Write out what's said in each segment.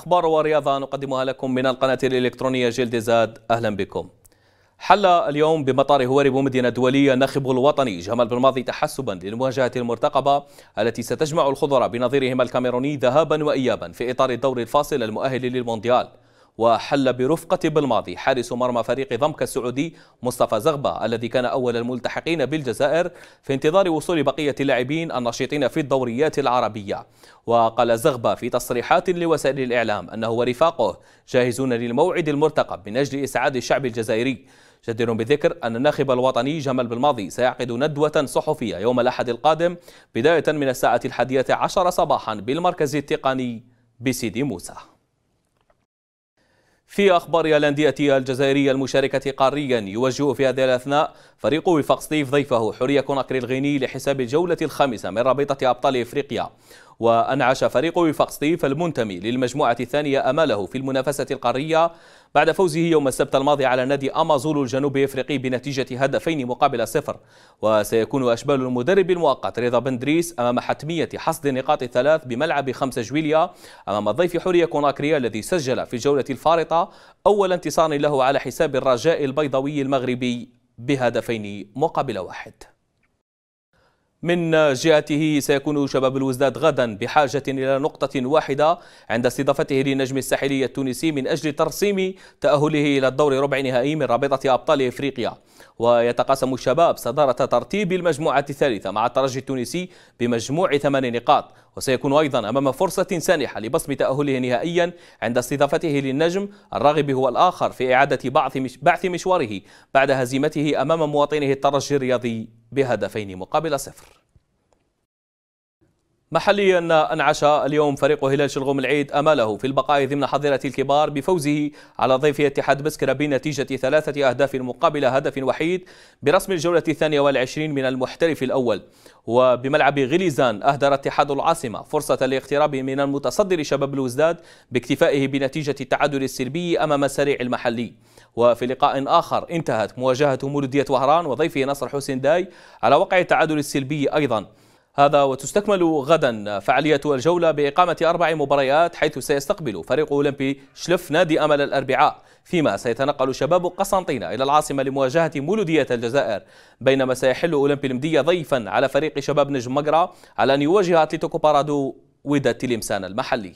أخبار ورياضة نقدمها لكم من القناة الإلكترونية جلد زاد أهلا بكم حل اليوم بمطار هواري بمدينة دولية الناخب الوطني جمال بالماضي تحسبا للمواجهة المرتقبة التي ستجمع الخضراء بنظيرهم الكاميروني ذهابا وإيابا في إطار الدور الفاصل المؤهل للمونديال وحل برفقة بالماضي حارس مرمى فريق ضمك السعودي مصطفى زغبة الذي كان أول الملتحقين بالجزائر في انتظار وصول بقية اللاعبين النشيطين في الدوريات العربية وقال زغبة في تصريحات لوسائل الإعلام أنه ورفاقه جاهزون للموعد المرتقب من أجل إسعاد الشعب الجزائري جدير بذكر أن الناخب الوطني جمال بالماضي سيعقد ندوة صحفية يوم الأحد القادم بداية من الساعة الحادية عشر صباحا بالمركز التقني بسيدي موسى في أخبار الأندية الجزائرية المشاركة قاريا يوجه في هذه الأثناء فريق وفاق ستيف ضيفه حرية كوناكري الغيني لحساب الجولة الخامسة من رابطة أبطال إفريقيا وأنعش فريق ستيف المنتمي للمجموعة الثانية أماله في المنافسة القارية بعد فوزه يوم السبت الماضي على نادي أمازول الجنوب إفريقي بنتيجة هدفين مقابل صفر وسيكون أشبال المدرب المؤقت رضا بندريس أمام حتمية حصد النقاط الثلاث بملعب 5 جويليا أمام الضيف حورية كوناكريا الذي سجل في الجولة الفارطة أول انتصار له على حساب الرجاء البيضاوي المغربي بهدفين مقابل واحد من جهته سيكون شباب الوزداد غدا بحاجة إلى نقطة واحدة عند استضافته لنجم الساحلي التونسي من أجل ترسيم تأهله إلى الدور ربع نهائي من رابطة أبطال إفريقيا ويتقاسم الشباب صدارة ترتيب المجموعة الثالثة مع الترجي التونسي بمجموع ثمان نقاط وسيكون أيضا أمام فرصة سانحة لبصم تأهله نهائيا عند استضافته للنجم الراغب هو الآخر في إعادة بعث مشواره بعد هزيمته أمام مواطنه الترجي الرياضي بهدفين مقابل صفر محليا أنعش اليوم فريق هلال شلغوم العيد أمله في البقاء ضمن حظيرة الكبار بفوزه على ضيف اتحاد بسكرة بنتيجة ثلاثة أهداف مقابل هدف وحيد برسم الجولة الثانية والعشرين من المحترف الأول وبملعب غليزان أهدر اتحاد العاصمة فرصة لاقتراب من المتصدر شباب الوزداد باكتفائه بنتيجة التعادل السلبي أمام السريع المحلي وفي لقاء آخر انتهت مواجهة مولودية وهران وضيفه نصر حسين داي على وقع التعادل السلبي أيضا هذا وتستكمل غدا فعالية الجولة بإقامة أربع مباريات حيث سيستقبل فريق أولمبي شلف نادي أمل الأربعاء فيما سيتنقل شباب قسنطينة إلى العاصمة لمواجهة مولودية الجزائر بينما سيحل أولمبي المدية ضيفا على فريق شباب نجم مقرى على أن يواجه أتلتيكو بارادو وداد تلمسان المحلي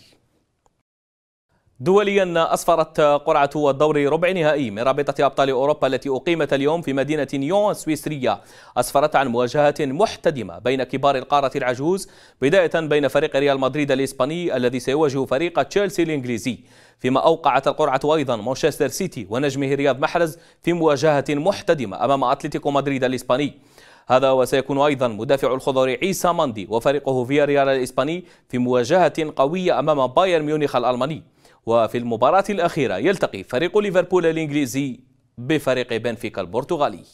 دوليا أسفرت قرعة الدور ربع نهائي من رابطة أبطال أوروبا التي أقيمت اليوم في مدينة نيون السويسرية أسفرت عن مواجهة محتدمة بين كبار القارة العجوز بداية بين فريق ريال مدريد الإسباني الذي سيواجه فريق تشيلسي الإنجليزي فيما أوقعت القرعة أيضا مانشستر سيتي ونجمه رياض محرز في مواجهة محتدمة أمام أتلتيكو مدريد الإسباني هذا وسيكون أيضا مدافع الخضر عيسى ماندي وفريقه فياريال الإسباني في مواجهة قوية أمام بايرن ميونخ الألماني وفي المباراة الأخيرة يلتقي فريق ليفربول الإنجليزي بفريق بنفيكا البرتغالي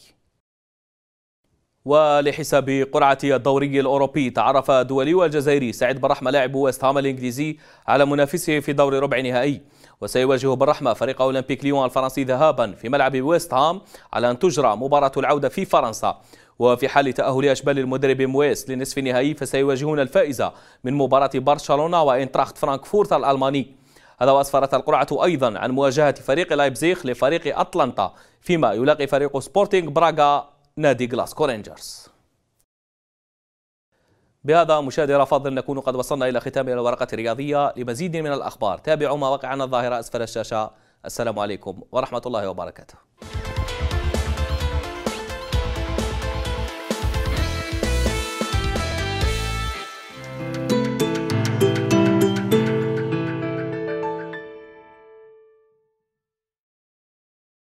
ولحساب قرعة الدوري الأوروبي تعرف دولي والجزائري سعيد برحمة لاعب ويست هام الإنجليزي على منافسه في دور ربع نهائي وسيواجه بالرحمة فريق أولمبيك ليون الفرنسي ذهابا في ملعب ويست هام على أن تجرى مباراة العودة في فرنسا وفي حال تأهل أشبال المدرب مويس لنصف النهائي فسيواجهون الفائزة من مباراة برشلونة وإنتراخت فرانكفورت الألماني هذا وأسفرت القرعة أيضا عن مواجهة فريق لايبزيغ لفريق أتلانتا فيما يلاقي فريق سبورتينغ براغا نادي غلاسكو رينجرز بهذا مشاهدي فاضل نكون قد وصلنا إلى ختام الورقة الرياضية لمزيد من الأخبار تابعوا مواقعنا الظاهرة أسفل الشاشة السلام عليكم ورحمة الله وبركاته